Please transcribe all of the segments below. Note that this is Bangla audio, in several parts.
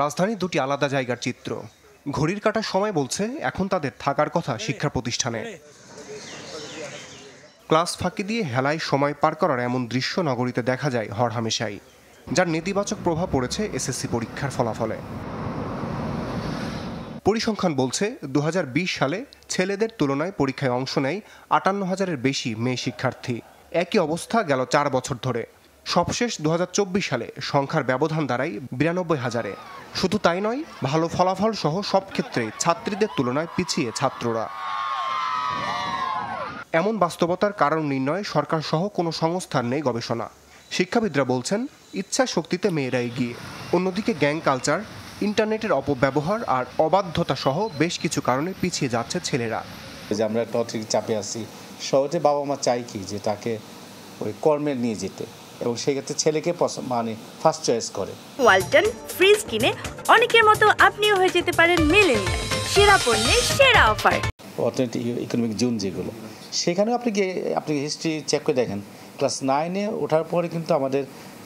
রাজধানীর দুটি আলাদা জায়গার চিত্র ঘড়ির কাটার সময় বলছে এখন তাদের থাকার কথা শিক্ষা প্রতিষ্ঠানে ক্লাস ফাঁকি দিয়ে হেলায় সময় পার করার এমন দৃশ্য নগরীতে দেখা যায় হরহামেশাই যার নেতিবাচক প্রভাব পড়েছে এসএসসি পরীক্ষার ফলাফলে পরিসংখ্যান বলছে দু সালে ছেলেদের তুলনায় পরীক্ষায় অংশ নেয় আটান্ন হাজারের বেশি মেয়ে শিক্ষার্থী একই অবস্থা গেল চার বছর ধরে সবশেষ দু সালে সংখ্যার ব্যবধান দাঁড়ায় বিরানব্বই হাজারে শুধু তাই নয় ভালো ফলাফল সহ সব ক্ষেত্রে ছাত্রীদের তুলনায় পিছিয়ে ছাত্ররা এমন বাস্তবতার কারণ নির্ণয়ে সরকার সহ কোনো সংস্থার নেই গবেষণা শিক্ষাবিদরা বলছেন ইচ্ছা শক্তিতে মেয়েরা এগিয়ে অন্যদিকে গ্যাং কালচার ইন্টারনেটের অপব্যবহার আর অবাধ্যতা সহ বেশ কিছু কারণে পিছিয়ে যাচ্ছে ছেলেরা যে আমরা টটির চাপে আছি সহজে বাবা মা চাই কি যে তাকে ওই কর্মে নিয়ে যেতে এবং সেক্ষেত্রে ছেলেকে মানে ফার্স্ট চয়েস করে ওয়ালটন ফ্রিজ কিনে অনেকের মতো আপনিও হয়ে যেতে পারেন মিলেনিয়াল সেরা পণ্যে সেরা অফার অর্থনৈতিক ইকোনমিক জোন যেগুলো সেখানেও আপনি গিয়ে আপনি হিস্ট্রি চেক করে দেখেন ক্লাস নাইনে ওঠার পরে কিন্তু আমাদের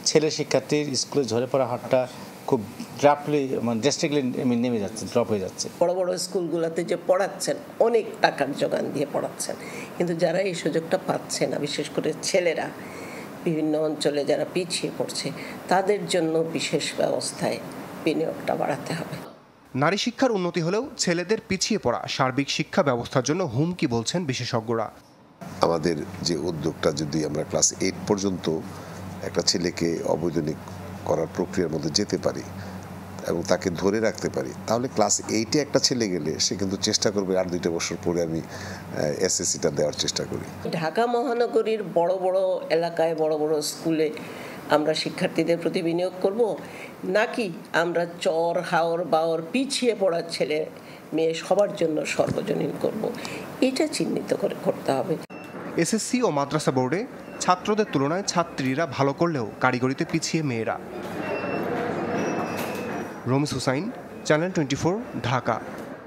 ছেলে শিক্ষার্থীর স্কুলে ঝরে পড়া হাটটা খুব ড্রাপলি মানে ড্রেস্টিকলি নেমে যাচ্ছে ড্রপ হয়ে যাচ্ছে বড় বড় স্কুলগুলোতে যে পড়াচ্ছেন অনেক টাকার যোগান দিয়ে পড়াচ্ছেন কিন্তু যারা এই সুযোগটা পাচ্ছে না বিশেষ করে ছেলেরা বিভিন্ন অঞ্চলে যারা পিছিয়ে পড়ছে তাদের জন্য বিশেষ ব্যবস্থায় বিনিয়োগটা বাড়াতে হবে নারী শিক্ষার উন্নতি হলেও ছেলেদের পিছিয়ে পড়া সার্বিক শিক্ষা ব্যবস্থার জন্য হুমকি বলছেন বিশেষজ্ঞরা আমাদের যে উদ্যোগটা যদি আমরা ক্লাস এইট পর্যন্ত একটা ছেলেকে অবৈধনিক করার প্রক্রিয়ার মধ্যে যেতে পারি এবং তাকে ধরে রাখতে পারি তাহলে ক্লাস এইটে একটা ছেলে গেলে সে কিন্তু চেষ্টা করবে আর দুইটা বছর পরে আমি এসএসসিটা দেওয়ার চেষ্টা করি ঢাকা মহানগরীর বড় বড় এলাকায় বড় বড় স্কুলে আমরা শিক্ষার্থীদের প্রতি বিনিয়োগ করব নাকি আমরা চর হাওর বাওর পিছিয়ে পড়ার ছেলে মেয়ে সবার জন্য সর্বজনীন করব এটা চিহ্নিত করে করতে হবে এসএসসি ও মাদ্রাসা বোর্ডে ছাত্রদের তুলনায় ছাত্রীরা ভালো করলেও কারিগরিতে পিছিয়ে মেয়েরা रोमिस हुसैन चैनल 24 ढाका